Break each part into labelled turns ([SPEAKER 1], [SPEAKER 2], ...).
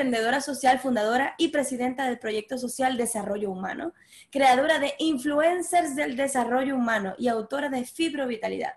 [SPEAKER 1] emprendedora social, fundadora y presidenta del proyecto social Desarrollo Humano, creadora de Influencers del Desarrollo Humano y autora de Fibrovitalidad.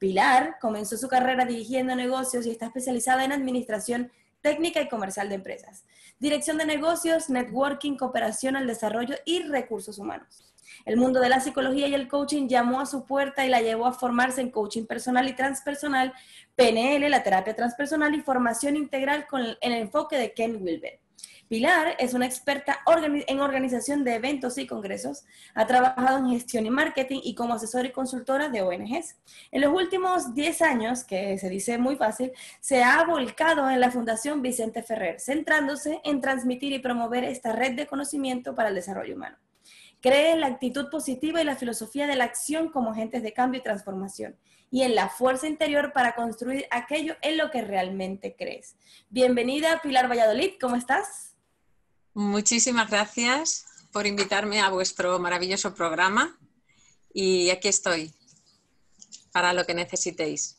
[SPEAKER 1] Pilar comenzó su carrera dirigiendo negocios y está especializada en administración técnica y comercial de empresas, dirección de negocios, networking, cooperación al desarrollo y recursos humanos. El mundo de la psicología y el coaching llamó a su puerta y la llevó a formarse en coaching personal y transpersonal, PNL, la terapia transpersonal y formación integral con el enfoque de Ken Wilber. Pilar es una experta en organización de eventos y congresos. Ha trabajado en gestión y marketing y como asesora y consultora de ONGs. En los últimos 10 años, que se dice muy fácil, se ha volcado en la Fundación Vicente Ferrer, centrándose en transmitir y promover esta red de conocimiento para el desarrollo humano cree en la actitud positiva y la filosofía de la acción como agentes de cambio y transformación, y en la fuerza interior para construir aquello en lo que realmente crees. Bienvenida, Pilar Valladolid, ¿cómo estás? Muchísimas
[SPEAKER 2] gracias por invitarme a vuestro maravilloso programa y aquí estoy para lo que necesitéis.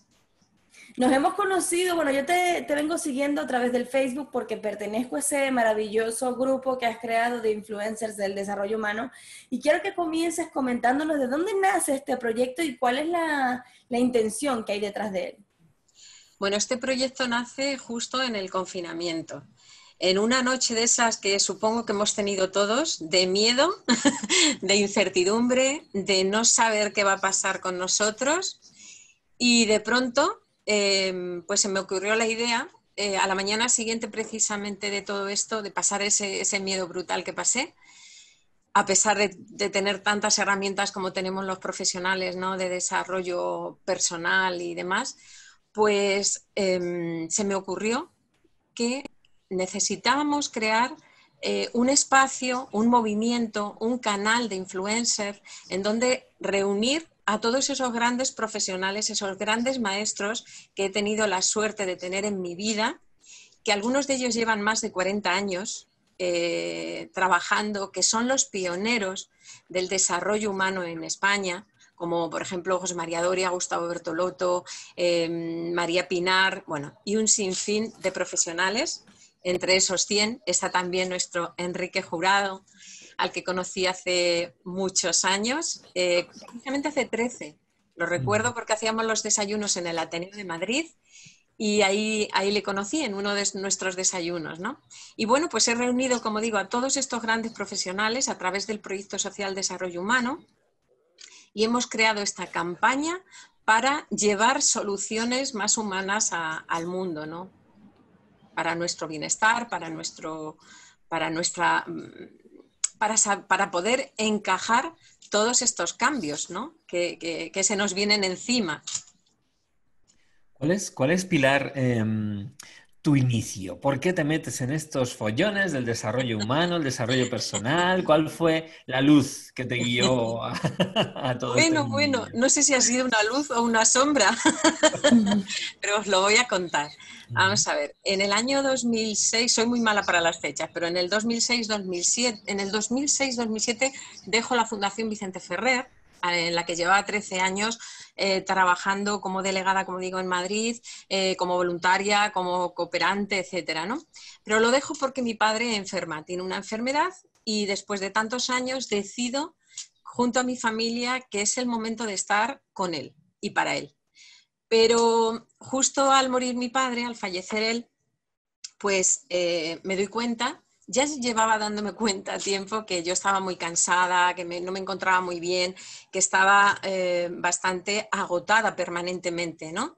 [SPEAKER 1] Nos hemos conocido, bueno, yo te, vengo siguiendo a través del Facebook porque pertenezco a ese maravilloso grupo que has creado de influencers del desarrollo humano y quiero que comiences comentándonos de dónde nace este proyecto y cuál es la, la intención que hay detrás de él. Bueno, este proyecto
[SPEAKER 2] nace justo en el confinamiento en una noche de esas que supongo que hemos tenido todos, de miedo, de incertidumbre, de no saber qué va a pasar con nosotros. Y de pronto, em, pues se me ocurrió la idea, eh, a la mañana siguiente precisamente de todo esto, de pasar ese, miedo brutal que pasé, a pesar de, tener tantas herramientas como tenemos los profesionales ¿no? de desarrollo personal y demás, pues em, se me ocurrió que necesitábamos crear eh, un espacio, un movimiento, un canal de influencer en donde reunir a todos esos grandes profesionales, esos grandes maestros que he tenido la suerte de tener en mi vida, que algunos de ellos llevan más de 40 años eh, trabajando, que son los pioneros del desarrollo humano en España, como por ejemplo José María Doria, Gustavo Bertolotto, eh, María Pinar, y un sinfín de profesionales entre esos 100 está también nuestro Enrique Jurado, al que conocí hace muchos años, eh, precisamente hace 13. Lo recuerdo porque hacíamos los desayunos en el Ateneo de Madrid y ahí, ahí le conocí en uno de nuestros desayunos. ¿no? Y bueno, pues he reunido, como digo, a todos estos grandes profesionales a través del proyecto Social Desarrollo Humano y hemos creado esta campaña para llevar soluciones más humanas al mundo, ¿no? para nuestro bienestar, para, nuestro, para, nuestra, mm, para, para poder encajar todos estos cambios ¿no? que, se nos vienen encima.
[SPEAKER 3] ¿Cuál es, cuál es Pilar, em, tu inicio? ¿Por qué te metes en estos follones del desarrollo humano, el desarrollo personal? ¿Cuál fue la luz que te guió a, a todo este Bueno, bueno,
[SPEAKER 2] no sé si ha sido una luz o una sombra, pero os lo voy a contar. Vamos a ver, en el año 2006, soy muy mala para las fechas, pero en el 2006-2007, en el 2006-2007 dejo la Fundación Vicente Ferrer en la que llevaba 13 años eh, trabajando como delegada, como digo, en Madrid, eh, como voluntaria, como cooperante, etcétera, Pero lo dejo porque mi padre enferma, tiene una enfermedad y después de tantos años decido junto a mi familia que es el momento de estar con él y para él. Pero justo al morir mi padre, al fallecer él, pues eh, me doy cuenta ya llevaba dándome cuenta a tiempo que yo estaba muy cansada, que no me encontraba muy bien, que estaba eh, bastante agotada permanentemente, ¿no?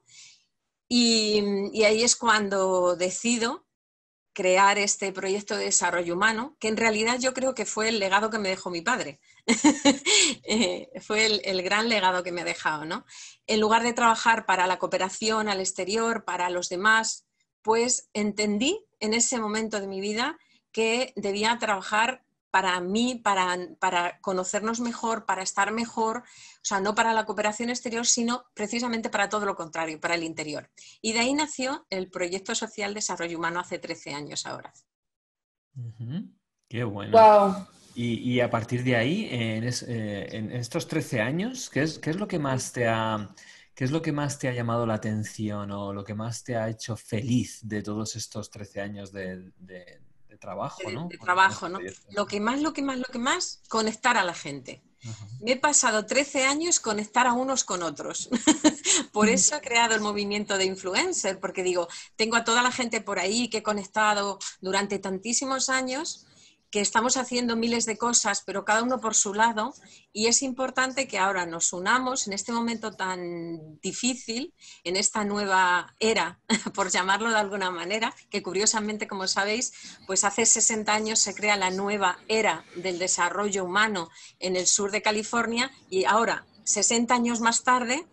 [SPEAKER 2] Y, ahí es cuando decido crear este proyecto de desarrollo humano, que en realidad yo creo que fue el legado que me dejó mi padre. Eh, fue el, el, gran legado que me ha dejado, ¿no? En lugar de trabajar para la cooperación al exterior, para los demás, pues entendí en ese momento de mi vida que debía trabajar para mí, para, para, conocernos mejor, para estar mejor, o sea, no para la cooperación exterior, sino precisamente para todo lo contrario, para el interior. Y de ahí nació el proyecto social desarrollo humano hace 13 años ahora.
[SPEAKER 3] Qué bueno. Y, a partir de ahí, en, eh, estos 13 años, ¿qué es, lo que más te ha... es lo que más te ha llamado la atención o lo que más te ha hecho feliz de todos estos 13 años de trabajo, ¿no?
[SPEAKER 2] trabajo, ¿no? Lo que más, lo que más, lo que más, conectar a la gente. Me he pasado 13 años conectar a unos con otros. por eso he creado el movimiento de influencer, porque digo, tengo a toda la gente por ahí que he conectado durante tantísimos años que estamos haciendo miles de cosas, pero cada uno por su lado, y es importante que ahora nos unamos en este momento tan difícil, en esta nueva era, por llamarlo de alguna manera, que curiosamente, como sabéis, pues hace 60 años se crea la nueva era del desarrollo humano en el sur de California, y ahora, 60 años más tarde,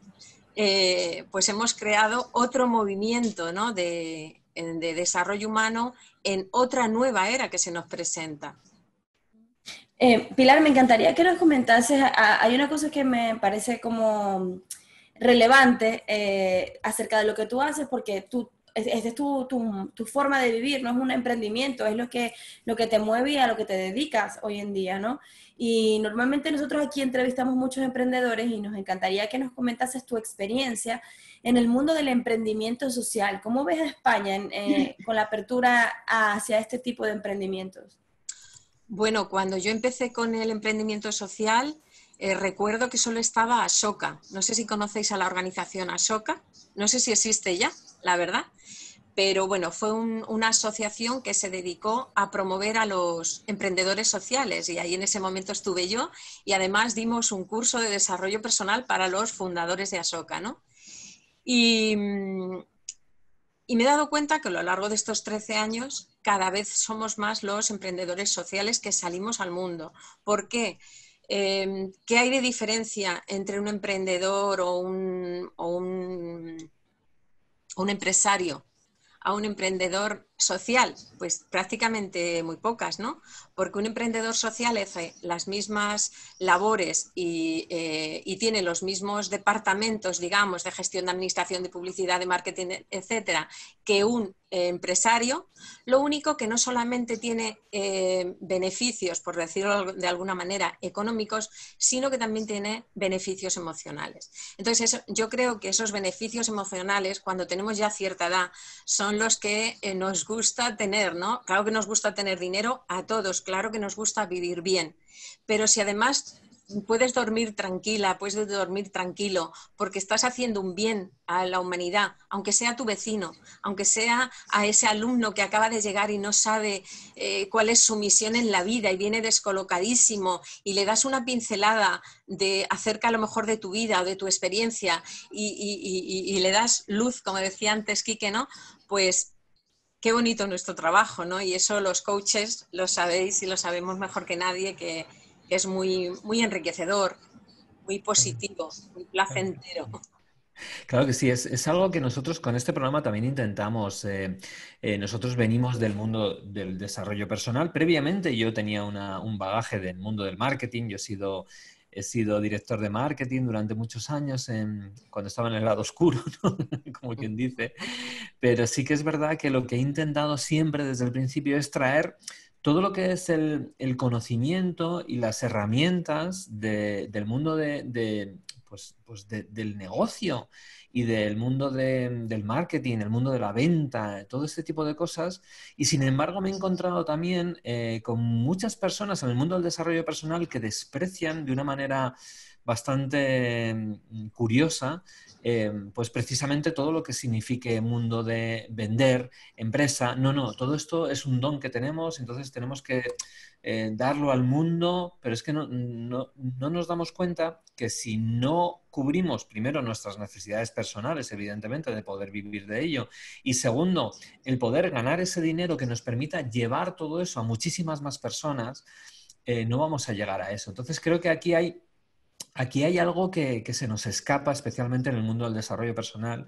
[SPEAKER 2] eh, pues hemos creado otro movimiento ¿no? de de desarrollo humano en otra nueva era que se nos presenta.
[SPEAKER 1] Eh, Pilar, me encantaría que nos comentases, hay una cosa que me parece como
[SPEAKER 2] relevante
[SPEAKER 1] eh, acerca de lo que tú haces, porque tú esa es tu, forma de vivir, no es un emprendimiento, es lo que, lo que te mueve y a lo que te dedicas hoy en día, ¿no? Y normalmente nosotros aquí entrevistamos muchos emprendedores y nos encantaría que nos comentases tu experiencia en el mundo del emprendimiento social. ¿Cómo ves a España eh, con la apertura hacia este tipo de emprendimientos?
[SPEAKER 2] Bueno, cuando yo empecé con el emprendimiento social, eh, recuerdo que solo estaba ASOCA. No sé si conocéis a la organización ASOCA. No sé si existe ya la verdad. Pero bueno, fue una asociación que se dedicó a promover a los emprendedores sociales y ahí en ese momento estuve yo y además dimos un curso de desarrollo personal para los fundadores de Asoca, ¿no? Y, me he dado cuenta que a lo largo de estos 13 años cada vez somos más los emprendedores sociales que salimos al mundo. ¿Por qué? Em, ¿Qué hay de diferencia entre un emprendedor o un un empresario, a un emprendedor Social, pues prácticamente muy pocas, ¿no? Porque un emprendedor social hace las mismas labores eh, y, tiene los mismos departamentos, digamos, de gestión de administración, de publicidad, de marketing, etcétera, que un eh, empresario. Lo único que no solamente tiene eh, beneficios, por decirlo de alguna manera, económicos, sino que también tiene beneficios emocionales. Entonces, yo creo que esos beneficios emocionales, cuando tenemos ya cierta edad, son los que nos gustan gusta tener, ¿no? Claro que nos gusta tener dinero a todos, claro que nos gusta vivir bien, pero si además puedes dormir tranquila, puedes dormir tranquilo, porque estás haciendo un bien a la humanidad, aunque sea tu vecino, aunque sea a ese alumno que acaba de llegar y no sabe eh, cuál es su misión en la vida y viene descolocadísimo y le das una pincelada de acerca a lo mejor de tu vida o de tu experiencia y, y le das luz, como decía antes Quique, ¿no? Pues qué bonito nuestro trabajo, ¿no? Y eso los coaches lo sabéis y lo sabemos mejor que nadie, que, es muy, muy enriquecedor, muy positivo, muy placentero.
[SPEAKER 3] Claro que sí, es, algo que nosotros con este programa también intentamos. Eh, eh, nosotros venimos del mundo del desarrollo personal. Previamente yo tenía un bagaje del mundo del marketing, yo he sido he sido director de marketing durante muchos años cuando estaba en el lado oscuro, como quien dice. Pero sí que es verdad que lo que he intentado siempre desde el principio es traer todo lo que es el, conocimiento y las herramientas del mundo de, pues, pues del negocio y del mundo del marketing, el mundo de la venta, todo este tipo de cosas. Y sin embargo me he encontrado también eh, con muchas personas en el mundo del desarrollo personal que desprecian de una manera bastante mm, curiosa, em, pues precisamente todo lo que signifique mundo de vender, empresa, no, no, todo esto es un don que tenemos, entonces tenemos que eh, darlo al mundo, pero es que no, nos damos cuenta que si no cubrimos primero nuestras necesidades personales, evidentemente, de poder vivir de ello, y segundo, el poder ganar ese dinero que nos permita llevar todo eso a muchísimas más personas, eh, no vamos a llegar a eso. Entonces creo que aquí hay Aquí hay algo que, se nos escapa, especialmente en el mundo del desarrollo personal,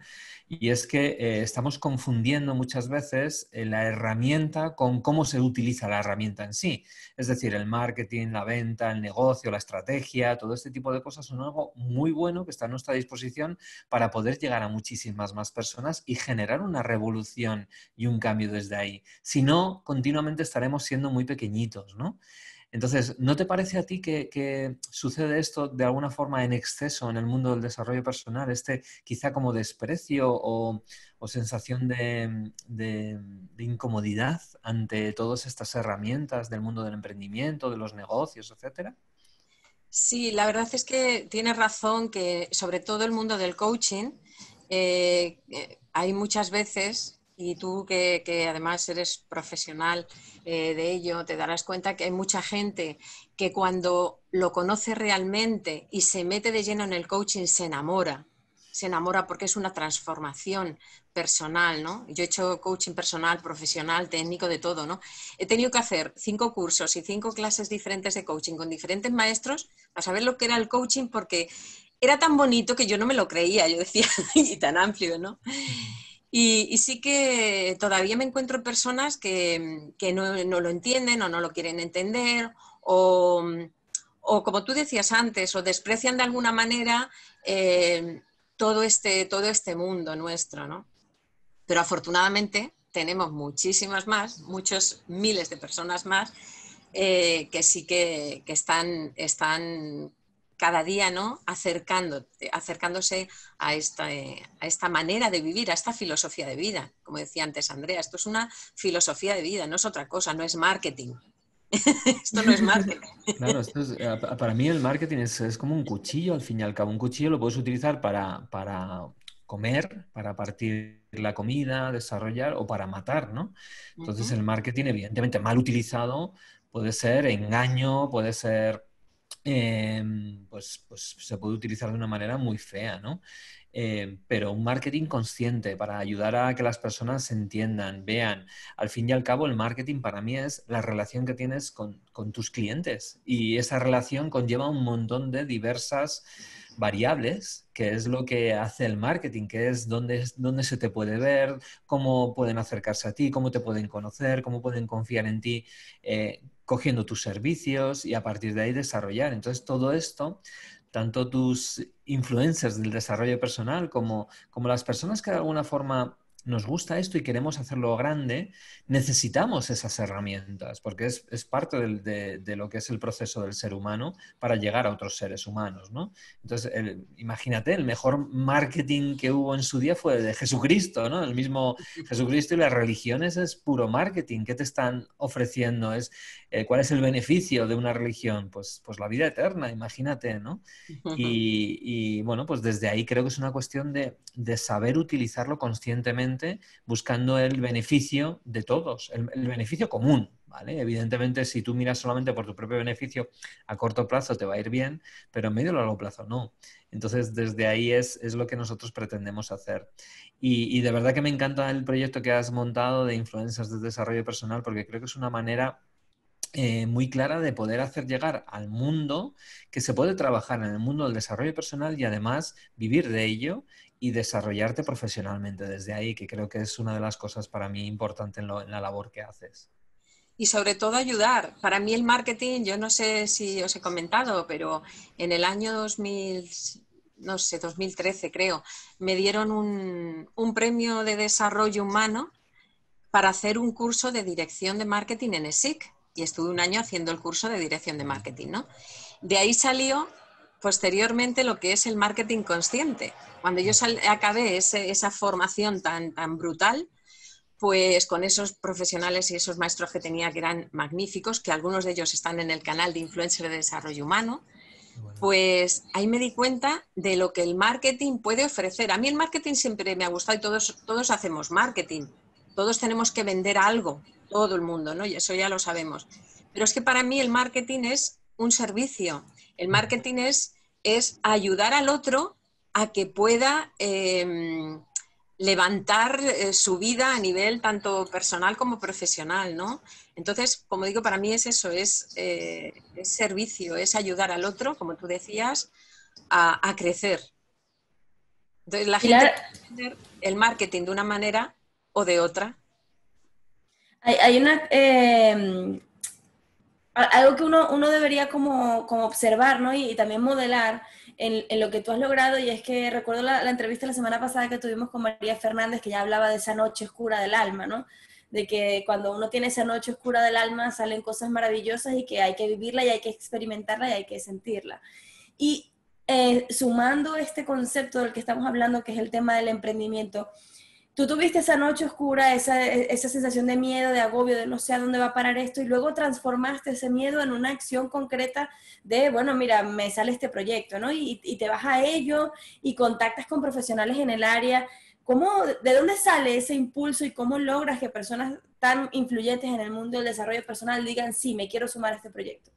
[SPEAKER 3] y es que eh, estamos confundiendo muchas veces eh, la herramienta con cómo se utiliza la herramienta en sí. Es decir, el marketing, la venta, el negocio, la estrategia, todo este tipo de cosas son algo muy bueno que está a nuestra disposición para poder llegar a muchísimas más personas y generar una revolución y un cambio desde ahí. Si no, continuamente estaremos siendo muy pequeñitos, ¿no? Entonces, ¿no te parece a ti que, sucede esto de alguna forma en exceso en el mundo del desarrollo personal? Este quizá como desprecio o, sensación de, incomodidad ante todas estas herramientas del mundo del emprendimiento, de los negocios, etcétera.
[SPEAKER 2] Sí, la verdad es que tienes razón que sobre todo el mundo del coaching eh, eh, hay muchas veces y tú que, además eres profesional eh, de ello, te darás cuenta que hay mucha gente que cuando lo conoce realmente y se mete de lleno en el coaching se enamora, se enamora porque es una transformación personal, ¿no? Yo he hecho coaching personal, profesional, técnico, de todo, ¿no? He tenido que hacer cinco cursos y cinco clases diferentes de coaching con diferentes maestros para saber lo que era el coaching porque era tan bonito que yo no me lo creía, yo decía, y tan amplio, ¿no? Y, sí que todavía me encuentro personas que, no, lo entienden o no lo quieren entender o, como tú decías antes, o desprecian de alguna manera eh, todo, este, todo este mundo nuestro, ¿no? Pero afortunadamente tenemos muchísimas más, muchos miles de personas más eh, que sí que, están, están cada día, ¿no? Acercándote, eh, acercándose a esta, eh, a esta manera de vivir, a esta filosofía de vida. Como decía antes Andrea, esto es una filosofía de vida, no es otra cosa, no es marketing. esto no es marketing.
[SPEAKER 3] Claro, esto es, eh, para mí el marketing es, como un cuchillo, al fin y al cabo. Un cuchillo lo puedes utilizar para, para comer, para partir la comida, desarrollar o para matar, ¿no? Entonces el marketing, evidentemente, mal utilizado, puede ser engaño, puede ser Em, pues, pues, se puede utilizar de una manera muy fea, ¿no? Em, pero un marketing consciente para ayudar a que las personas se entiendan, vean. Al fin y al cabo, el marketing para mí es la relación que tienes con, tus clientes y esa relación conlleva un montón de diversas variables, que es lo que hace el marketing, que es dónde, se te puede ver, cómo pueden acercarse a ti, cómo te pueden conocer, cómo pueden confiar en ti. Eh, cogiendo tus servicios y a partir de ahí desarrollar. Entonces, todo esto, tanto tus influencers del desarrollo personal como, como las personas que de alguna forma nos gusta esto y queremos hacerlo grande, necesitamos esas herramientas, porque es, parte de, lo que es el proceso del ser humano para llegar a otros seres humanos, ¿no? Entonces, imagínate, el mejor marketing que hubo en su día fue de Jesucristo, ¿no? El mismo Jesucristo y las religiones es puro marketing. ¿Qué te están ofreciendo? Es, eh, ¿Cuál es el beneficio de una religión? Pues, pues la vida eterna, imagínate, ¿no? Y, bueno, pues desde ahí creo que es una cuestión de saber utilizarlo conscientemente buscando el beneficio de todos, el, beneficio común, ¿Vale? Evidentemente, si tú miras solamente por tu propio beneficio, a corto plazo te va a ir bien, pero a medio y largo plazo no. Entonces, desde ahí es, lo que nosotros pretendemos hacer. Y, y, de verdad que me encanta el proyecto que has montado de influencers de desarrollo personal, porque creo que es una manera eh, muy clara de poder hacer llegar al mundo que se puede trabajar en el mundo del desarrollo personal y además vivir de ello y desarrollarte profesionalmente desde ahí, que creo que es una de las cosas para mí importante en, la labor que haces.
[SPEAKER 2] Y sobre todo ayudar. Para mí el marketing, yo no sé si os he comentado, pero en el año 2000, no sé, 2013 creo, me dieron un, un premio de desarrollo humano para hacer un curso de dirección de marketing en ESIC y estuve un año haciendo el curso de dirección de marketing, ¿no? De ahí salió posteriormente lo que es el marketing consciente. Cuando yo acabé esa formación tan, brutal, pues con esos profesionales y esos maestros que tenía que eran magníficos, que algunos de ellos están en el canal de Influencer de Desarrollo Humano, pues ahí me di cuenta de lo que el marketing puede ofrecer. A mí el marketing siempre me ha gustado y todos, todos hacemos marketing, todos tenemos que vender algo, todo el mundo, ¿no? Y eso ya lo sabemos. Pero es que para mí el marketing es un servicio. El marketing es, es ayudar al otro a que pueda em, levantar eh, su vida a nivel tanto personal como profesional, ¿no? Entonces, como digo, para mí es eso, es, eh, servicio, es ayudar al otro, como tú decías, a, crecer.
[SPEAKER 1] Entonces, la gente entender
[SPEAKER 2] el marketing de una manera o de otra.
[SPEAKER 1] Hay, una... Em, algo que uno, uno debería como, como observar, ¿no? Y, también modelar en, en, lo que tú has logrado, y es que recuerdo la, la, entrevista la semana pasada que tuvimos con María Fernández, que ya hablaba de esa noche oscura del alma, ¿no? De que cuando uno tiene esa noche oscura del alma salen cosas maravillosas y que hay que vivirla y hay que experimentarla y hay que sentirla. Y eh, sumando este concepto del que estamos hablando, que es el tema del emprendimiento, tú tuviste esa noche oscura, esa, sensación de miedo, de agobio, de no sé a dónde va a parar esto, y luego transformaste ese miedo en una acción concreta de, bueno, mira, me sale este proyecto, ¿no? Y, te vas a ello y contactas con profesionales en el área. ¿Cómo, ¿De dónde sale ese impulso y cómo logras que personas tan influyentes en el mundo del desarrollo personal digan, sí, me quiero sumar a este proyecto?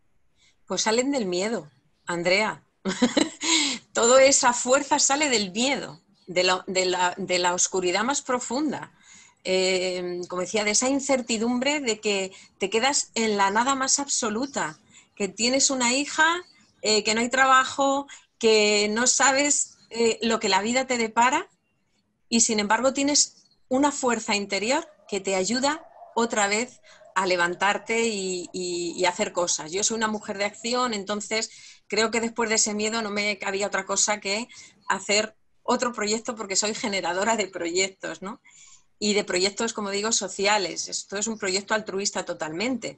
[SPEAKER 2] Pues salen del miedo, Andrea. Toda esa fuerza sale del miedo de, la, oscuridad más profunda. Eh, como decía, de esa incertidumbre de que te quedas en la nada más absoluta, que tienes una hija, eh, que no hay trabajo, que no sabes eh, lo que la vida te depara y sin embargo tienes una fuerza interior que te ayuda otra vez a levantarte y, y, hacer cosas. Yo soy una mujer de acción, entonces creo que después de ese miedo no me cabía otra cosa que hacer otro proyecto porque soy generadora de proyectos, ¿no? Y de proyectos, como digo, sociales. Esto es un proyecto altruista totalmente.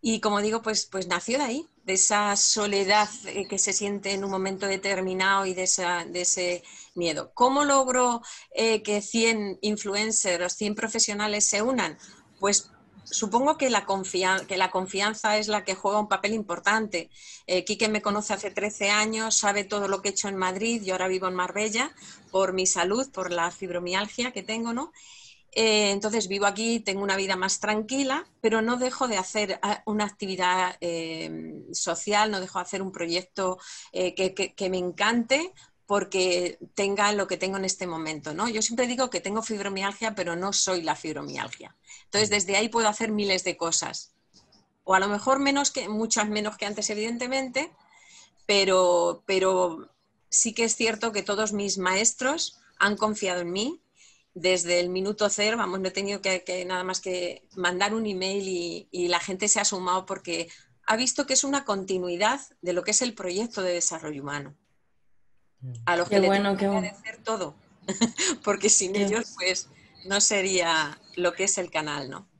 [SPEAKER 2] Y como digo, pues, pues nació de ahí, de esa soledad eh, que se siente en un momento determinado y de, ese miedo. ¿Cómo logro eh, que 100 influencers, 100 profesionales se unan? Pues supongo que la, confianza es la que juega un papel importante. Eh, Quique me conoce hace 13 años, sabe todo lo que he hecho en Madrid, yo ahora vivo en Marbella por mi salud, por la fibromialgia que tengo, ¿no? Eh, entonces vivo aquí, tengo una vida más tranquila, pero no dejo de hacer ah, una actividad eh, social, no dejo de hacer un proyecto eh, que, me encante porque tenga lo que tengo en este momento, ¿no? Yo siempre digo que tengo fibromialgia, pero no soy la fibromialgia. Entonces, desde ahí puedo hacer miles de cosas. O a lo mejor menos que, muchas menos que antes, evidentemente, pero, sí que es cierto que todos mis maestros han confiado en mí. Desde el minuto cero, vamos, no he tenido que, nada más que mandar un email y la gente se ha sumado porque ha visto que es una continuidad de lo que es el proyecto de desarrollo humano
[SPEAKER 1] a lo que bueno, que bueno.
[SPEAKER 2] todo, porque sin ellos pues no sería lo que es el canal, ¿no?